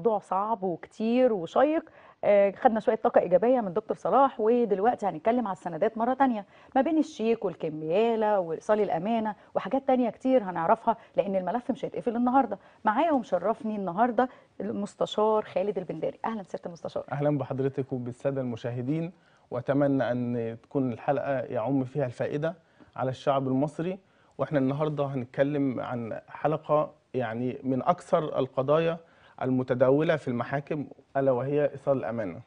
موضوع صعب وكتير وشيق آه، خدنا شويه طاقه ايجابيه من دكتور صلاح ودلوقتي هنتكلم على السندات مره تانية ما بين الشيك والكمياله وايصال الامانه وحاجات تانية كتير هنعرفها لان الملف مش هيتقفل النهارده معايا ومشرفني النهارده المستشار خالد البنداري اهلا بسياده المستشار اهلا بحضرتك وبالساده المشاهدين واتمنى ان تكون الحلقه يعم فيها الفائده على الشعب المصري واحنا النهارده هنتكلم عن حلقه يعني من اكثر القضايا المتداولة في المحاكم ألا وهي إيصال الأمانة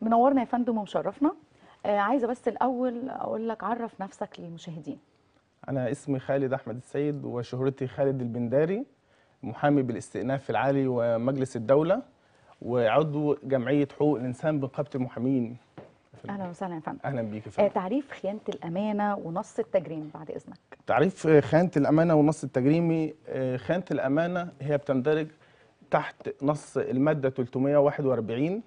منورنا يا فندم ومشرفنا آه، عايزة بس الأول أقول لك عرف نفسك للمشاهدين أنا اسمي خالد أحمد السيد وشهرتي خالد البنداري محامي بالاستئناف العالي ومجلس الدولة وعضو جمعية حقوق الإنسان بنقابة المحامين اهلا وسهلا يا فندم اهلا بيك يا آه، فندم تعريف خيانه الامانه ونص التجريم بعد اذنك تعريف خيانه الامانه ونص التجريمي آه، خيانه الامانه هي بتندرج تحت نص المادة 341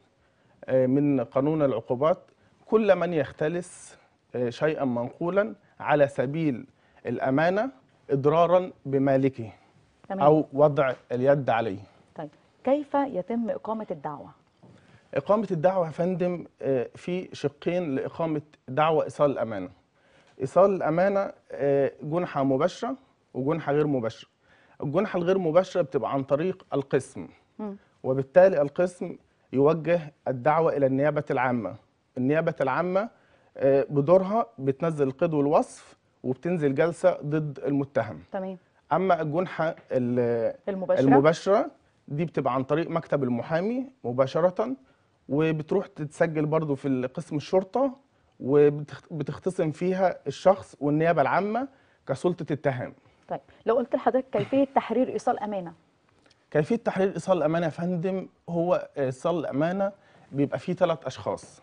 آه، من قانون العقوبات كل من يختلس آه، شيئا منقولا على سبيل الأمانة إضرارا بمالكه تمام. أو وضع اليد عليه طيب كيف يتم إقامة الدعوة؟ إقامة الدعوة يا فندم آه، في شقين لإقامة دعوة إيصال الأمانة إيصال الأمانة جنحة مباشرة وجنحة غير مباشرة الجنحة الغير مباشرة بتبقى عن طريق القسم م. وبالتالي القسم يوجه الدعوة إلى النيابة العامة النيابة العامة آه، بدورها بتنزل القيد والوصف وبتنزل جلسة ضد المتهم تمام أما الجنحة المباشرة, المباشرة دي بتبقى عن طريق مكتب المحامي مباشرة وبتروح تتسجل برضو في قسم الشرطة وبتختصم فيها الشخص والنيابة العامة كسلطة اتهام طيب لو قلت لحضرتك كيفيه تحرير ايصال امانه كيفيه تحرير ايصال امانه يا فندم هو ايصال امانه بيبقى فيه ثلاث اشخاص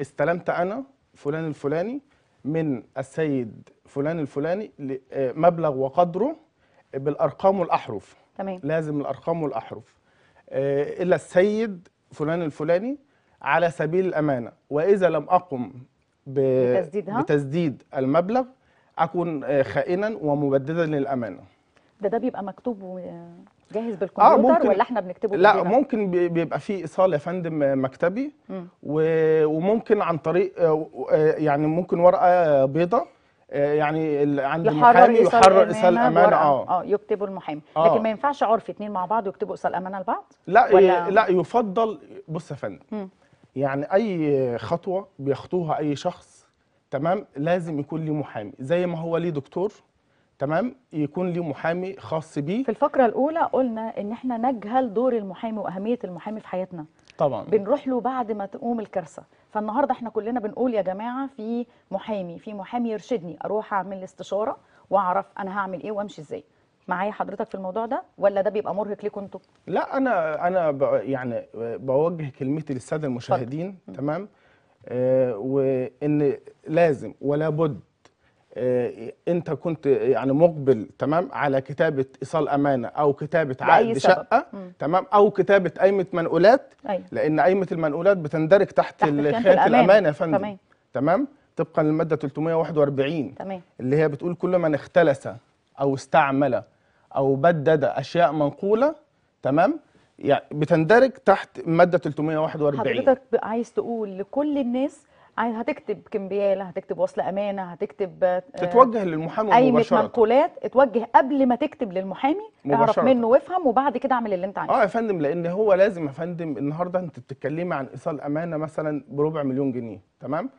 استلمت انا فلان الفلاني من السيد فلان الفلاني آه، مبلغ وقدره بالارقام والاحرف تمام لازم الارقام والاحرف آه، الى السيد فلان الفلاني على سبيل الامانه واذا لم اقم بتسديدها بتسديد المبلغ اكون آه، خائنا ومبددا للامانه ده ده بيبقى مكتوب آه، جاهز بالكمبيوتر آه ممكن ولا احنا بنكتبه لا بالجيبة. ممكن بيبقى في ايصال يا فندم آه، مكتبي م. وممكن عن طريق يعني ممكن ورقه بيضه يعني عند المحامي يحرر ايصال امانه اه اه يكتبه المحامي آه. لكن ما ينفعش عرف اتنين مع بعض يكتبوا ايصال امانه لبعض لا ولا؟ لا يفضل بص يا فندم يعني اي خطوه بيخطوها اي شخص تمام لازم يكون ليه محامي زي ما هو ليه دكتور تمام يكون ليه محامي خاص بيه في الفقره الاولى قلنا ان احنا نجهل دور المحامي واهميه المحامي في حياتنا طبعا بنروح له بعد ما تقوم الكارثه فالنهارده احنا كلنا بنقول يا جماعه في محامي في محامي يرشدني اروح اعمل استشاره واعرف انا هعمل ايه وامشي ازاي معايا حضرتك في الموضوع ده ولا ده بيبقى مرهق ليكم انتوا لا انا انا يعني بوجه كلمتي للساده المشاهدين فضل. تمام آه، وان لازم ولا بد آه، انت كنت يعني مقبل تمام على كتابه ايصال امانه او كتابه عقد شقه تمام او كتابه قايمه منقولات أيوة. لان قايمه المنقولات بتندرج تحت, تحت خانه الامانه يا فندم تمام, تمام؟ طبقا للماده 341 تمام. اللي هي بتقول كل من اختلس او استعمل او بدد اشياء منقوله تمام يعني بتندرج تحت ماده 341 حضرتك عايز تقول لكل الناس هتكتب كمبياله هتكتب وصل امانه هتكتب آه، تتوجه للمحامي مباشره اي منقولات اتوجه قبل ما تكتب للمحامي مباشرة. اعرف منه وافهم وبعد كده اعمل اللي انت عايزه اه يا فندم لان هو لازم يا فندم النهارده انت بتتكلمي عن ايصال امانه مثلا بربع مليون جنيه تمام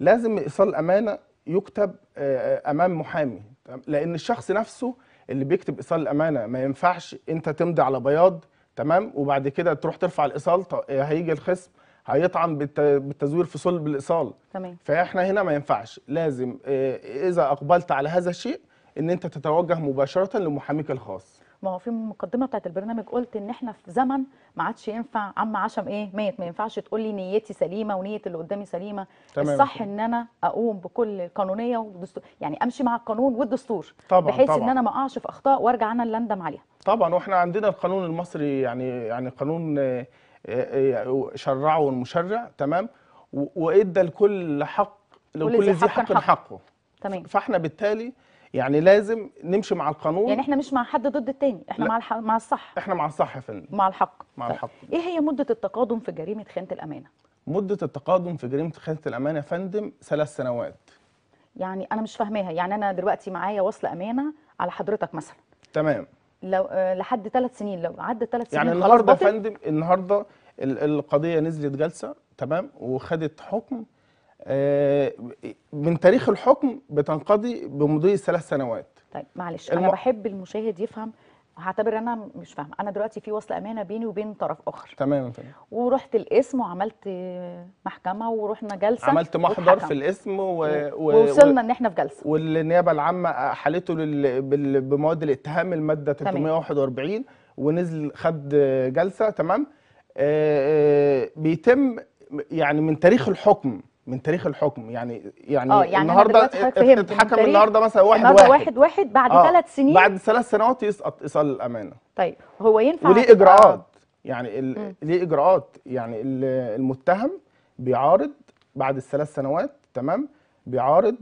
لازم ايصال امانه يكتب آه، آه، امام محامي لان الشخص نفسه اللي بيكتب ايصال الامانه ما ينفعش انت تمضي على بياض تمام وبعد كده تروح ترفع الايصال آه، هيجي الخصم هيطعن بالتزوير في صلب الايصال تمام فاحنا هنا ما ينفعش لازم آه، اذا اقبلت على هذا الشيء ان انت تتوجه مباشره لمحاميك الخاص ما هو في المقدمه بتاعت البرنامج قلت ان احنا في زمن ما عادش ينفع عم عشم ايه مات ما ينفعش تقول لي نيتي سليمه ونيه اللي قدامي سليمه تمام. الصح ان انا اقوم بكل القانونيه والدستور يعني امشي مع القانون والدستور طبعا بحيث طبعا. ان انا ما اقعش في اخطاء وارجع انا اللي اندم عليها طبعا واحنا عندنا القانون المصري يعني يعني قانون آه، آه، شرعه المشرع تمام وادى لكل حق لكل ذي حق حقه. تمام فاحنا بالتالي يعني لازم نمشي مع القانون يعني احنا مش مع حد ضد التاني احنا مع الح... مع الصح احنا مع الصح يا فندم مع الحق مع طيب. الحق ايه هي مده التقادم في جريمه خيانه الامانه مده التقادم في جريمه خيانه الامانه يا فندم ثلاث سنوات يعني انا مش فاهماها يعني انا دلوقتي معايا وصل امانه على حضرتك مثلا تمام لو آه، لحد ثلاث سنين لو عدت ثلاث سنين يعني النهارده يا فندم النهارده القضيه نزلت جلسه تمام وخدت حكم آه، من تاريخ الحكم بتنقضي بمضي ثلاث سنوات طيب معلش الم... انا بحب المشاهد يفهم هعتبر انا مش فاهمه انا دلوقتي في وصل امانه بيني وبين طرف اخر تمام تمام ورحت القسم وعملت محكمه ورحنا جلسه عملت محضر في القسم و... و... ووصلنا و... ان احنا في جلسه والنيابه العامه حالته لل... بال... بمواد الاتهام الماده 341 ونزل خد جلسه تمام آآ آه، آآ آه، بيتم يعني من تاريخ الحكم من تاريخ الحكم يعني يعني, آه يعني النهارده اتحكم النهارده مثلا واحد واحد واحد واحد بعد آه ثلاث سنين بعد ثلاث سنوات يسقط ايصال الامانه طيب هو ينفع وليه اجراءات آه. يعني ليه اجراءات يعني المتهم بيعارض بعد الثلاث سنوات تمام بيعارض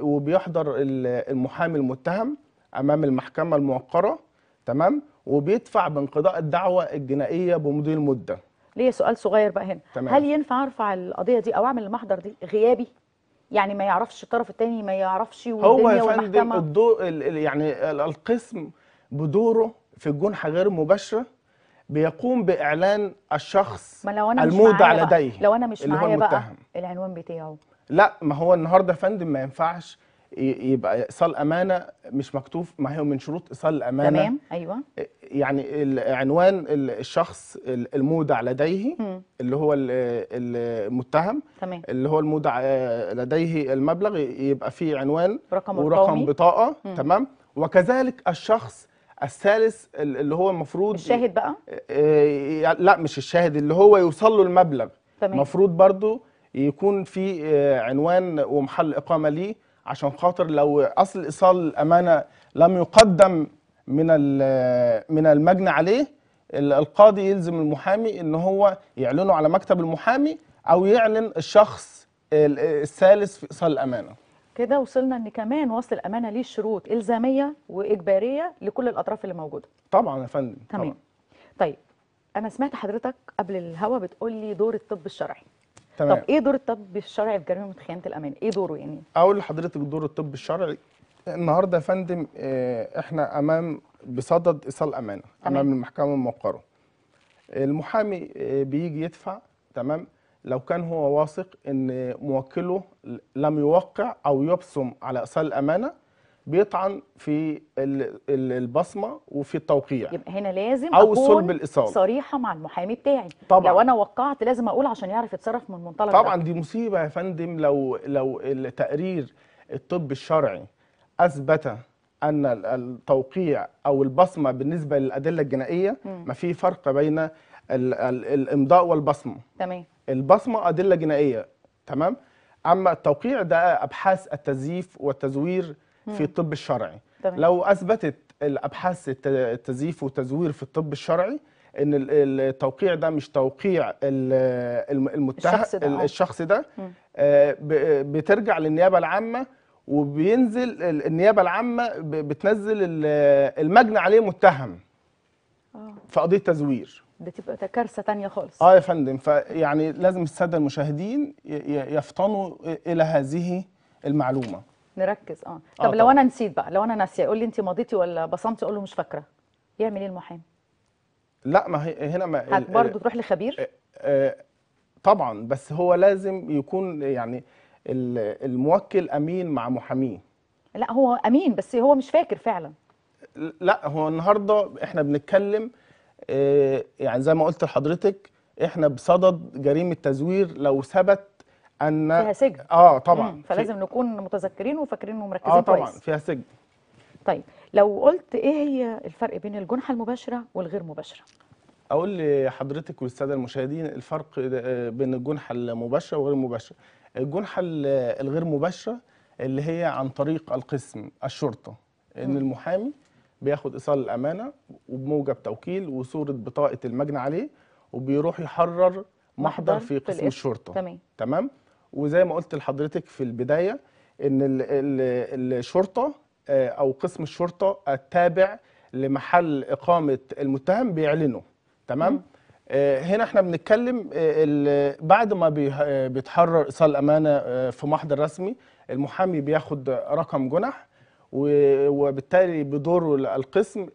وبيحضر المحامي المتهم امام المحكمه الموقره تمام وبيدفع بانقضاء الدعوه الجنائيه بمضي المده ليا سؤال صغير بقى هنا تمام. هل ينفع ارفع القضيه دي او اعمل المحضر دي غيابي يعني ما يعرفش الطرف الثاني ما يعرفش هو يا فندم الدور يعني القسم بدوره في الجنحه غير المباشره بيقوم باعلان الشخص ما لو أنا المودع لديه لو انا مش معايا بقى العنوان بتاعه لا ما هو النهارده يا فندم ما ينفعش يبقى ايصال امانه مش مكتوب ما هي من شروط ايصال الامانه تمام ايوه آه، يعني عنوان الشخص المودع لديه م. اللي هو المتهم تمام اللي هو المودع آه، لديه المبلغ يبقى فيه عنوان رقم ورقم بطاقه م. تمام وكذلك الشخص الثالث اللي هو المفروض الشاهد بقى آه، لا مش الشاهد اللي هو يوصل له المبلغ تمام المفروض برضو يكون في عنوان ومحل اقامه ليه عشان خاطر لو اصل ايصال الامانه لم يقدم من من المجني عليه القاضي يلزم المحامي ان هو يعلنه على مكتب المحامي او يعلن الشخص الثالث في ايصال الامانه كده وصلنا ان كمان وصل الامانه ليه شروط الزاميه واجباريه لكل الاطراف اللي موجوده طبعا يا فندم تمام طيب انا سمعت حضرتك قبل الهوا بتقول لي دور الطب الشرعي تمام. طب ايه دور الطب الشرعي في جريمه خيانه الامان ايه دوره يعني اقول لحضرتك دور الطب الشرعي النهارده يا فندم آه، احنا امام بصدد ايصال امانه تمام. امام المحكمه الموقره المحامي آه، بيجي يدفع تمام لو كان هو واثق ان موكله لم يوقع او يبصم على ايصال الامانه بيطعن في البصمه وفي التوقيع يبقى هنا لازم او صلب الإصالة. صريحه مع المحامي بتاعي طبعا لو انا وقعت لازم اقول عشان يعرف يتصرف من منطلق طبعا ده. دي مصيبه يا فندم لو لو التقرير الطب الشرعي اثبت ان التوقيع او البصمه بالنسبه للادله الجنائيه ما في فرق بين الـ الـ الامضاء والبصمه تمام البصمه ادله جنائيه تمام اما التوقيع ده ابحاث التزييف والتزوير في الطب الشرعي تمام. لو اثبتت الابحاث التزييف والتزوير في الطب الشرعي ان التوقيع ده مش توقيع المتهم الشخص ده, آه. الشخص ده آه، بترجع للنيابه العامه وبينزل النيابه العامه بتنزل المجني عليه متهم آه. في قضيه تزوير بتبقى كارثه ثانيه خالص اه يا فندم فيعني لازم الساده المشاهدين يفطنوا الى هذه المعلومه نركز اه, آه، طب آه لو طبعا. انا نسيت بقى لو انا ناسيه يقول لي انت ماضيتي ولا بصمتي اقول له مش فاكره يعمل ايه المحامي لا ما هي هنا ما برضه تروح لخبير آه، آه، طبعا بس هو لازم يكون يعني الموكل امين مع محاميه لا هو امين بس هو مش فاكر فعلا لا هو النهارده احنا بنتكلم يعني زي ما قلت لحضرتك احنا بصدد جريمه تزوير لو ثبت ان فيها سجن اه طبعا مم. فلازم نكون متذكرين وفاكرين ومركزين كويس اه طبعا كويس. فيها سجن طيب لو قلت ايه هي الفرق بين الجنحه المباشره والغير مباشره اقول لحضرتك والساده المشاهدين الفرق آه، بين الجنحه المباشره والغير المباشره الجنحه الغير مباشره اللي هي عن طريق القسم الشرطه ان مم. المحامي بياخد ايصال الامانه وبموجب توكيل وصوره بطاقه المجني عليه وبيروح يحرر محضر في قسم في الشرطه تمام تمام وزي ما قلت لحضرتك في البدايه ان الـ الـ الشرطه آه، او قسم الشرطه التابع لمحل اقامه المتهم بيعلنه تمام آه، هنا احنا بنتكلم آه، بعد ما بيتحرر ايصال الامانه في محضر رسمي المحامي بياخد رقم جنح وبالتالي بدوره القسم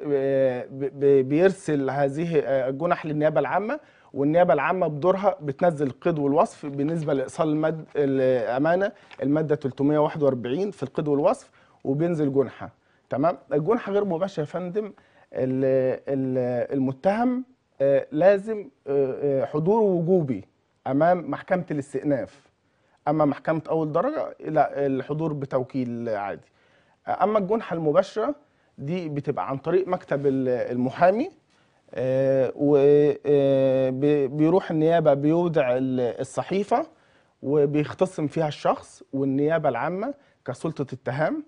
بيرسل هذه الجنح للنيابه العامه والنيابه العامه بدورها بتنزل القيد والوصف بالنسبه لايصال المد... الامانه الماده 341 في القيد والوصف وبينزل جنحه تمام الجنحه غير مباشره يا فندم المتهم آه، لازم آه، آه، حضوره وجوبي امام محكمه الاستئناف اما محكمه اول درجه لا الحضور بتوكيل عادي اما الجنحه المباشره دي بتبقى عن طريق مكتب المحامي آه، وبيروح آه، النيابه بيودع الصحيفه وبيختصم فيها الشخص والنيابه العامه كسلطه اتهام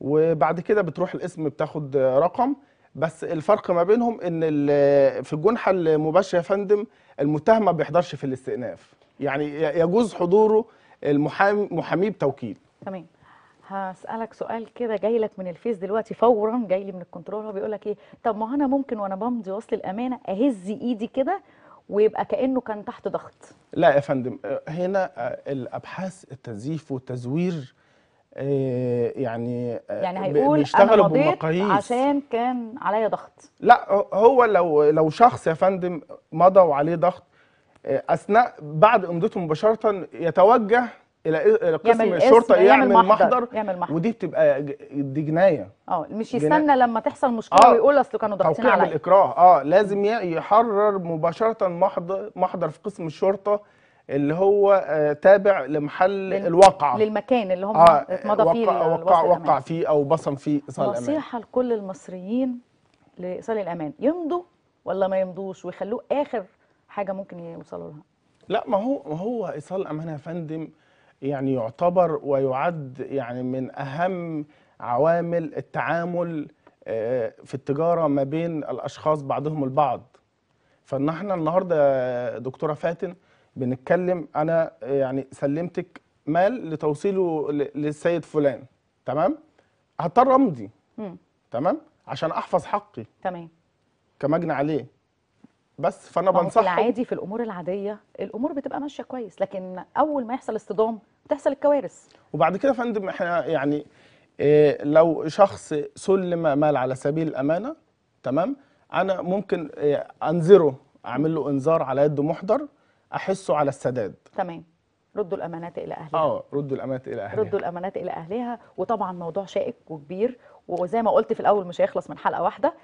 وبعد كده بتروح الاسم بتاخد رقم بس الفرق ما بينهم ان في الجنحه المباشره يا فندم المتهم ما بيحضرش في الاستئناف يعني يجوز حضوره المحامي محاميه بتوكيل تمام هسألك سؤال كده جاي لك من الفيس دلوقتي فورا جاي لي من الكنترول هو بيقول لك ايه طب ما انا ممكن وانا بمضي وصل الامانه اهز ايدي كده ويبقى كانه كان تحت ضغط لا يا فندم آه، هنا آه، الابحاث التزييف والتزوير آه، يعني يعني هيقول بيشتغلوا انا بمقاييس عشان كان عليا ضغط لا هو لو لو شخص يا فندم مضى وعليه ضغط اثناء بعد امضته مباشره يتوجه الى الى قسم الشرطه يعمل, يعمل محضر, يعمل محضر ودي بتبقى دي جنايه اه مش يستنى جناية. لما تحصل مشكله آه ويقول اصل كانوا ضاغطين عليه توقيع بالاكراه اه لازم يحرر مباشره محضر محضر في قسم الشرطه اللي هو آه تابع لمحل لل... الواقع للمكان اللي هم آه اتمضى فيه وقع وقع, وقع فيه او بصم فيه ايصال الامان نصيحه لكل المصريين لايصال الامان يمضوا ولا ما يمضوش ويخلوه اخر حاجه ممكن يوصلوا لها لا ما هو ما هو ايصال الامان يا فندم يعني يعتبر ويعد يعني من أهم عوامل التعامل آه، في التجارة ما بين الأشخاص بعضهم البعض فإن احنا النهاردة دكتورة فاتن بنتكلم أنا يعني سلمتك مال لتوصيله للسيد فلان تمام هضطر أمضي تمام عشان أحفظ حقي تمام كمجني عليه بس فانا بنصحه في العادي في الامور العاديه الامور بتبقى ماشيه كويس لكن اول ما يحصل اصطدام بتحصل الكوارث وبعد كده يا فندم احنا يعني إيه لو شخص سلم مال على سبيل الامانه تمام انا ممكن إيه انذره اعمل له انذار على يد محضر احسه على السداد تمام ردوا الامانات الى اهلها اه ردوا الامانات الى اهلها ردوا الامانات الى اهلها وطبعا موضوع شائك وكبير وزي ما قلت في الاول مش هيخلص من حلقه واحده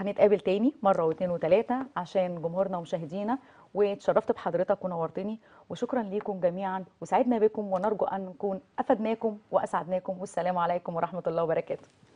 هنتقابل تاني مره واتنين وتلاته عشان جمهورنا ومشاهدينا واتشرفت بحضرتك ونورتني وشكرا ليكم جميعا وسعدنا بكم ونرجو ان نكون افدناكم واسعدناكم والسلام عليكم ورحمه الله وبركاته